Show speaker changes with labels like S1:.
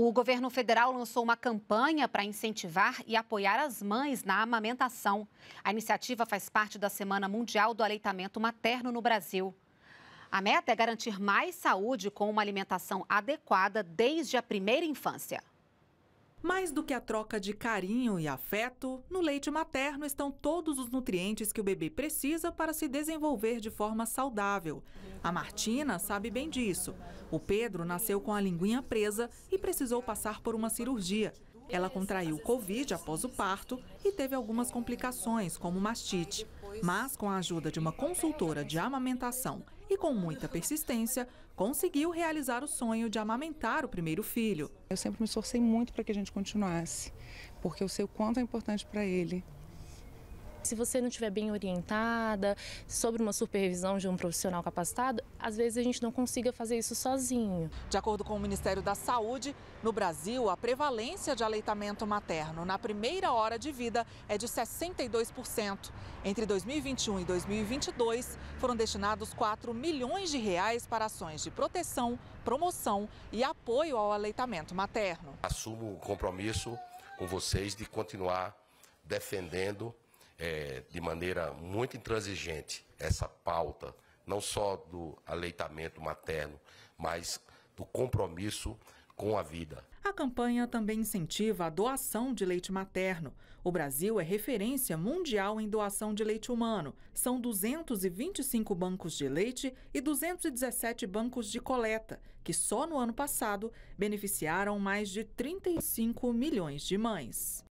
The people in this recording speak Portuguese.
S1: O governo federal lançou uma campanha para incentivar e apoiar as mães na amamentação. A iniciativa faz parte da Semana Mundial do Aleitamento Materno no Brasil. A meta é garantir mais saúde com uma alimentação adequada desde a primeira infância.
S2: Mais do que a troca de carinho e afeto, no leite materno estão todos os nutrientes que o bebê precisa para se desenvolver de forma saudável. A Martina sabe bem disso. O Pedro nasceu com a linguinha presa e precisou passar por uma cirurgia. Ela contraiu Covid após o parto e teve algumas complicações, como mastite. Mas, com a ajuda de uma consultora de amamentação e, com muita persistência, conseguiu realizar o sonho de amamentar o primeiro filho. Eu sempre me esforcei muito para que a gente continuasse, porque eu sei o quanto é importante para ele se você não estiver bem orientada, sobre uma supervisão de um profissional capacitado, às vezes a gente não consiga fazer isso sozinho. De acordo com o Ministério da Saúde, no Brasil, a prevalência de aleitamento materno na primeira hora de vida é de 62%. Entre 2021 e 2022, foram destinados 4 milhões de reais para ações de proteção, promoção e apoio ao aleitamento materno.
S3: Assumo o compromisso com vocês de continuar defendendo é, de maneira muito intransigente essa pauta, não só do aleitamento materno, mas do compromisso com a vida.
S2: A campanha também incentiva a doação de leite materno. O Brasil é referência mundial em doação de leite humano. São 225 bancos de leite e 217 bancos de coleta, que só no ano passado beneficiaram mais de 35 milhões de mães.